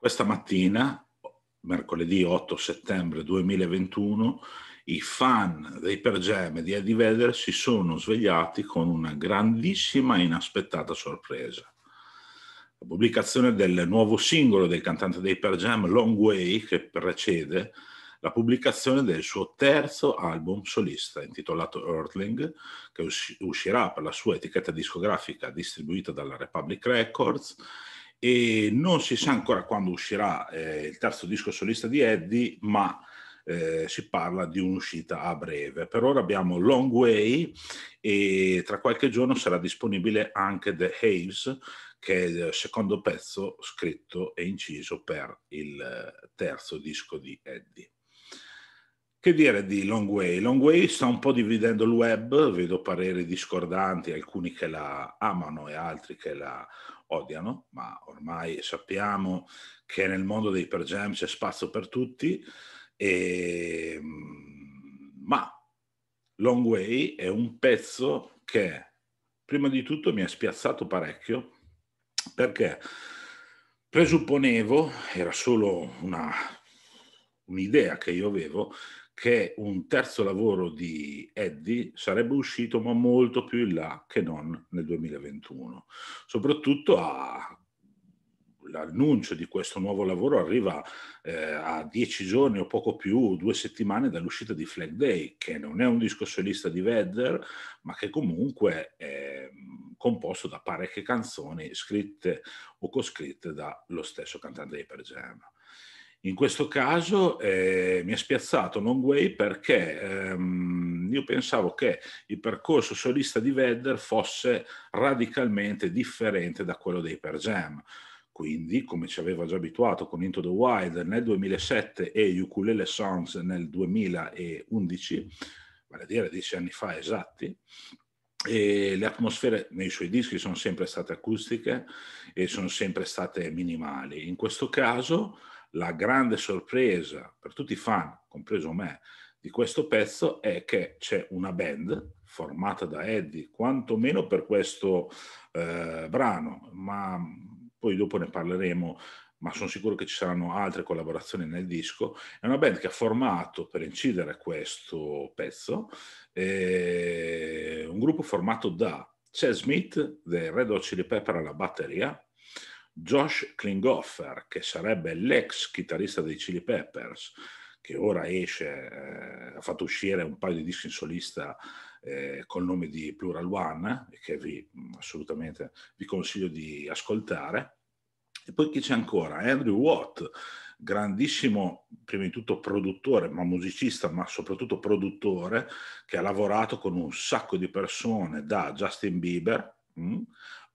Questa mattina, mercoledì 8 settembre 2021, i fan dei Pergeme di Eddie Vedder si sono svegliati con una grandissima e inaspettata sorpresa. La pubblicazione del nuovo singolo del cantante dei Jam, Long Way, che precede la pubblicazione del suo terzo album solista intitolato Earthling, che uscirà per la sua etichetta discografica distribuita dalla Republic Records e non si sa ancora quando uscirà eh, il terzo disco solista di Eddie, ma eh, si parla di un'uscita a breve. Per ora abbiamo Long Way e tra qualche giorno sarà disponibile anche The Haves, che è il secondo pezzo scritto e inciso per il eh, terzo disco di Eddie. Che dire di Long Way? Long Way sta un po' dividendo il web, vedo pareri discordanti, alcuni che la amano e altri che la odiano, ma ormai sappiamo che nel mondo dei per jam c'è spazio per tutti, e, ehm, ma Long Way è un pezzo che prima di tutto mi ha spiazzato parecchio perché presupponevo, era solo una, un'idea che io avevo, che un terzo lavoro di Eddie sarebbe uscito ma molto più in là che non nel 2021. Soprattutto a l'annuncio di questo nuovo lavoro arriva eh, a dieci giorni o poco più, due settimane dall'uscita di Flag Day, che non è un disco solista di Vedder, ma che comunque è mm, composto da parecchie canzoni scritte o coscritte dallo stesso cantante di Per Jam. In questo caso eh, mi ha spiazzato Long Way perché ehm, io pensavo che il percorso solista di Vedder fosse radicalmente differente da quello dei Per Jam. Quindi, come ci aveva già abituato con Into the Wild nel 2007 e Ukulele Songs nel 2011, vale a dire dieci anni fa esatti, e le atmosfere nei suoi dischi sono sempre state acustiche e sono sempre state minimali. In questo caso la grande sorpresa per tutti i fan, compreso me, di questo pezzo è che c'è una band formata da Eddie, quantomeno per questo eh, brano, ma poi dopo ne parleremo, ma sono sicuro che ci saranno altre collaborazioni nel disco. È una band che ha formato per incidere questo pezzo un gruppo formato da Chad Smith dei Red Hot Chili Pepper alla batteria, Josh Klinghoffer, che sarebbe l'ex chitarrista dei Chili Peppers, che ora esce, eh, ha fatto uscire un paio di dischi in solista eh, col nome di Plural One, e che vi mm, assolutamente vi consiglio di ascoltare. E poi chi c'è ancora? Andrew Watt, grandissimo, prima di tutto produttore, ma musicista, ma soprattutto produttore, che ha lavorato con un sacco di persone, da Justin Bieber, mh, mm,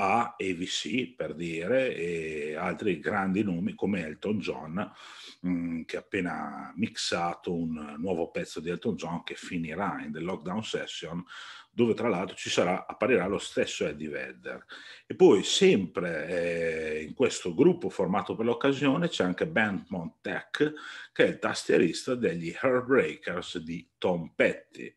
a EVC per dire e altri grandi nomi come Elton John mh, mm, che ha appena mixato un nuovo pezzo di Elton John che finirà in The Lockdown Session dove tra l'altro ci sarà, apparirà lo stesso Eddie Vedder. E poi sempre eh, in questo gruppo formato per l'occasione c'è anche Ben Montec che è il tastierista degli Heartbreakers di Tom Petty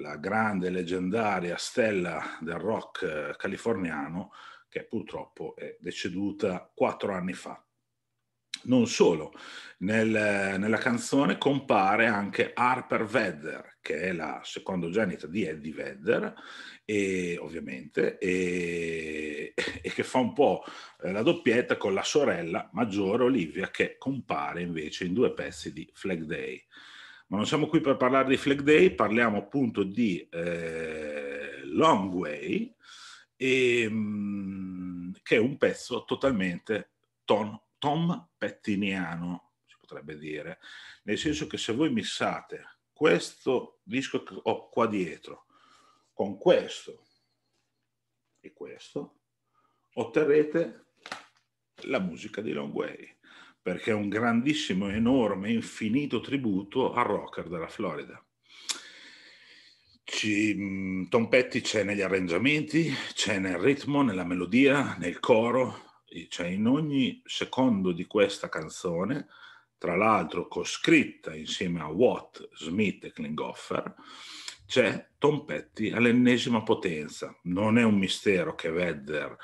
la grande leggendaria stella del rock eh, californiano che purtroppo è deceduta quattro anni fa. Non solo, nel, nella canzone compare anche Harper Vedder, che è la secondogenita di Eddie Vedder, e, ovviamente, e, e, che fa un po' eh, la doppietta con la sorella maggiore Olivia, che compare invece in due pezzi di Flag Day ma non siamo qui per parlare di Flag Day, parliamo appunto di eh, Long Way, e, ehm, mh, che è un pezzo totalmente ton, Tom Pettiniano, si potrebbe dire, nel senso che se voi missate questo disco che ho qua dietro con questo e questo, otterrete la musica di Long Way perché è un grandissimo, enorme, infinito tributo al rocker della Florida. Ci, Tom Petty c'è negli arrangiamenti, c'è nel ritmo, nella melodia, nel coro, c'è in ogni secondo di questa canzone, tra l'altro coscritta insieme a Watt, Smith e Klinghoffer, c'è Tom Petty all'ennesima potenza. Non è un mistero che Vedder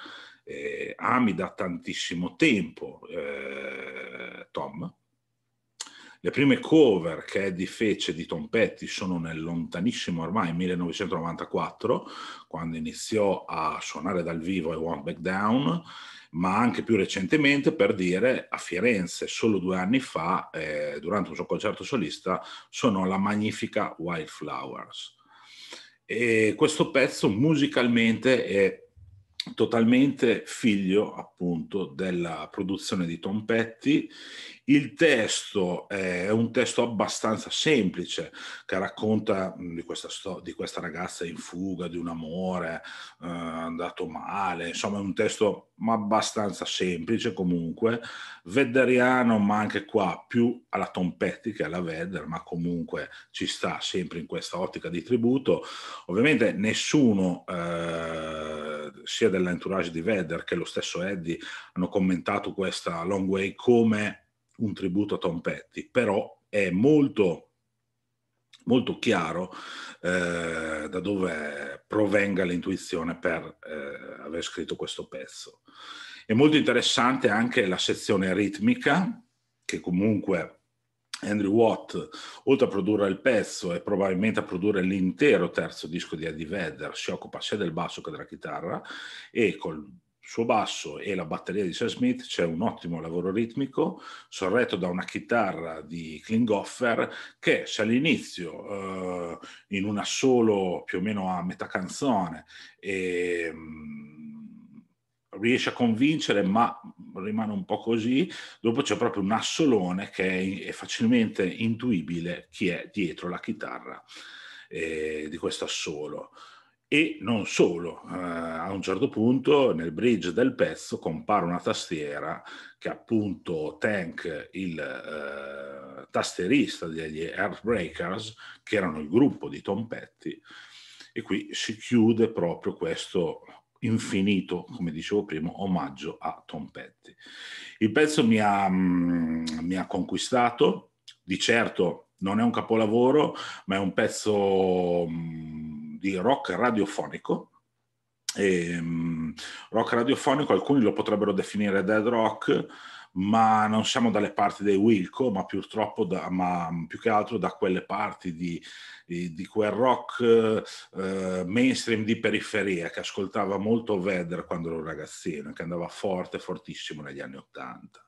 eh, ami ah, da tantissimo tempo eh, Tom. Le prime cover che Eddie fece di Tom Petty sono nel lontanissimo ormai 1994, quando iniziò a suonare dal vivo I Want Back Down, ma anche più recentemente, per dire, a Firenze, solo due anni fa, eh, durante un suo concerto solista, suonò la magnifica Wildflowers. E questo pezzo musicalmente è totalmente figlio appunto della produzione di Tom Petty. Il testo è un testo abbastanza semplice che racconta mm, di questa, sto- di questa ragazza in fuga, di un amore, eh, andato male, insomma è un testo abbastanza semplice comunque, vedderiano ma anche qua più alla Tom Petty che alla Vedder, ma comunque ci sta sempre in questa ottica di tributo. Ovviamente nessuno, eh, sia dell'entourage di Vedder che lo stesso Eddie, hanno commentato questa Long Way come un tributo a Tom Petty, però è molto molto chiaro eh, da dove provenga l'intuizione per eh, aver scritto questo pezzo. È molto interessante anche la sezione ritmica, che comunque Andrew Watt, oltre a produrre il pezzo e probabilmente a produrre l'intero terzo disco di Eddie Vedder, si occupa sia del basso che della chitarra e col suo basso e la batteria di Sam Smith c'è un ottimo lavoro ritmico, sorretto da una chitarra di Klinghoffer che se all'inizio, eh, in un assolo più o meno a metà canzone, e, ehm, riesce a convincere, ma rimane un po' così. Dopo c'è proprio un assolone che è facilmente intuibile chi è dietro la chitarra eh, di questo assolo e non solo, eh, a un certo punto nel bridge del pezzo compare una tastiera che appunto Tank, il eh, tastierista degli Heartbreakers, che erano il gruppo di Tom Petty, e qui si chiude proprio questo infinito, come dicevo prima, omaggio a Tom Petty. Il pezzo mi ha, mh, mm, mi ha conquistato, di certo non è un capolavoro, ma è un pezzo... Mh, mm, di rock radiofonico. E, um, rock radiofonico alcuni lo potrebbero definire dead rock, ma non siamo dalle parti dei Wilco, ma purtroppo da, ma più che altro da quelle parti di, di, di quel rock eh, mainstream di periferia che ascoltava molto Vedder quando ero ragazzino, che andava forte, fortissimo negli anni Ottanta.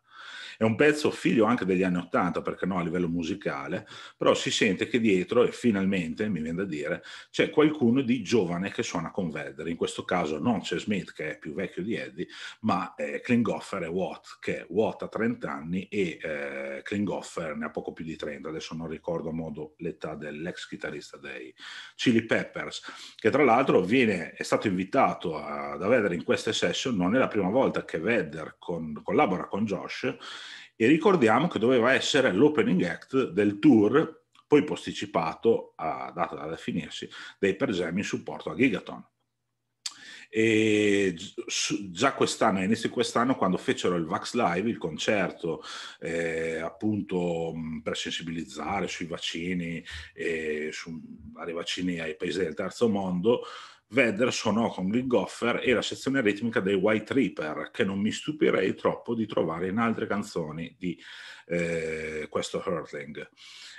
È un pezzo figlio anche degli anni Ottanta, perché no, a livello musicale, però si sente che dietro, e finalmente, mi viene da dire, c'è qualcuno di giovane che suona con Vedder. In questo caso non c'è Smith, che è più vecchio di Eddie, ma eh, Klinghoffer e Watt, che Watt ha 30 anni e eh, Klinghoffer ne ha poco più di 30, adesso non ricordo a modo l'età dell'ex chitarrista dei Chili Peppers, che tra l'altro viene, è stato invitato a, da Vedder in queste session, non è la prima volta che Vedder con, collabora con Josh e ricordiamo che doveva essere l'opening act del tour poi posticipato a data da definirsi dei Per in supporto a Gigaton. E già quest'anno, all'inizio di quest'anno, quando fecero il Vax Live, il concerto eh, appunto per sensibilizzare sui vaccini e eh, su, vari vaccini ai paesi del terzo mondo, Vedder suonò con Gil Goffer e la sezione ritmica dei White Reaper, che non mi stupirei troppo di trovare in altre canzoni di eh, questo Hurtling.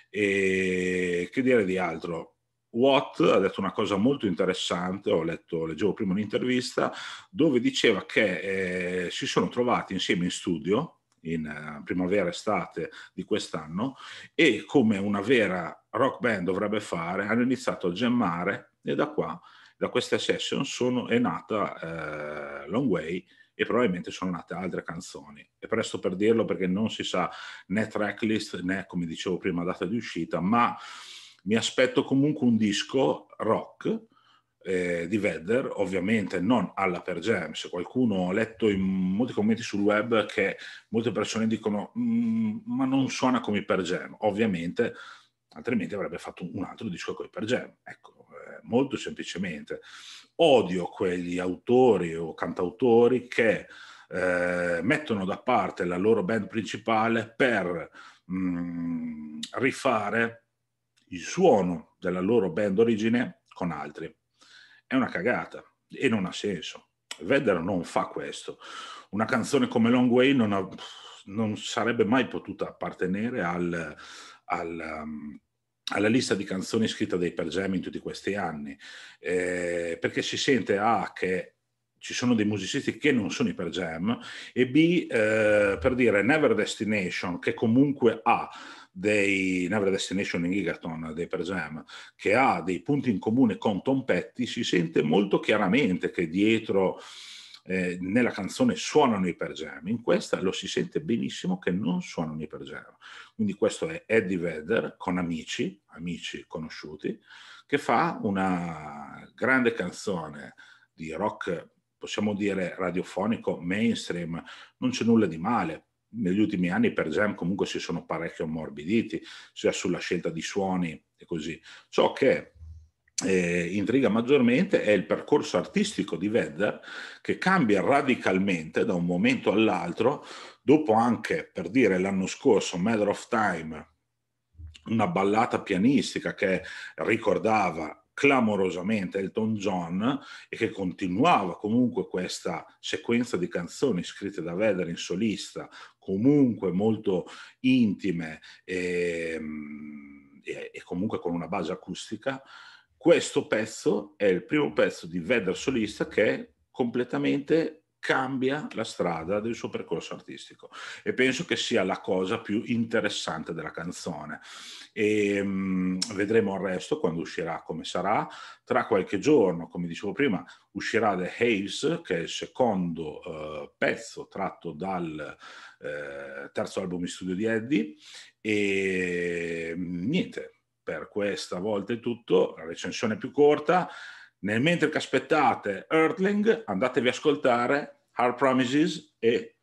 E che dire di altro? Watt ha detto una cosa molto interessante, ho letto, leggevo prima un'intervista, dove diceva che eh, si sono trovati insieme in studio in eh, primavera-estate di quest'anno e come una vera rock band dovrebbe fare, hanno iniziato a gemmare e da qua, da questa session, sono, è nata eh, Long Way e probabilmente sono nate altre canzoni. È presto per dirlo perché non si sa né tracklist né, come dicevo prima, data di uscita, ma mi aspetto comunque un disco rock eh, di Vedder, ovviamente non alla per James. Qualcuno ha letto in molti commenti sul web che molte persone dicono mm, ma non suona come per Jam, ovviamente, altrimenti avrebbe fatto un altro disco con i per Jam. Ecco, eh, molto semplicemente. Odio quegli autori o cantautori che eh, mettono da parte la loro band principale per mh, mm, rifare il suono della loro band origine con altri è una cagata e non ha senso. Vedder non fa questo. Una canzone come Long Way non, ha, non sarebbe mai potuta appartenere al, al, um, alla lista di canzoni scritta dai Per Jam in tutti questi anni, eh, perché si sente A ah, che ci sono dei musicisti che non sono i Per Jam e B eh, per dire Never Destination che comunque ha dei Never Destination in Gigaton dei Per Jam, che ha dei punti in comune con Tom Petty, si sente molto chiaramente che dietro eh, nella canzone suonano i Per Jam, in questa lo si sente benissimo che non suonano i Per Jam. Quindi questo è Eddie Vedder con amici, amici conosciuti, che fa una grande canzone di rock possiamo dire radiofonico, mainstream, non c'è nulla di male, negli ultimi anni per jam comunque si sono parecchio ammorbiditi, sia sulla scelta di suoni e così. Ciò che eh, intriga maggiormente è il percorso artistico di Vedder che cambia radicalmente da un momento all'altro, dopo anche, per dire, l'anno scorso, Matter of Time, una ballata pianistica che ricordava clamorosamente Elton John e che continuava comunque questa sequenza di canzoni scritte da Vedder in solista, comunque molto intime e, ehm, e, e comunque con una base acustica. Questo pezzo è il primo pezzo di Vedder solista che è completamente cambia la strada del suo percorso artistico e penso che sia la cosa più interessante della canzone. E, um, vedremo il resto quando uscirà, come sarà. Tra qualche giorno, come dicevo prima, uscirà The Haves, che è il secondo uh, pezzo tratto dal uh, terzo album in studio di Eddie. E niente, per questa volta è tutto, la recensione più corta. Nel mentre che aspettate Earthling, andatevi a ascoltare Hard Promises e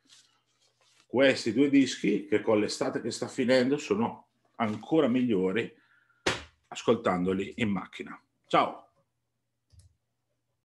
questi due dischi che con l'estate che sta finendo sono ancora migliori ascoltandoli in macchina. Ciao!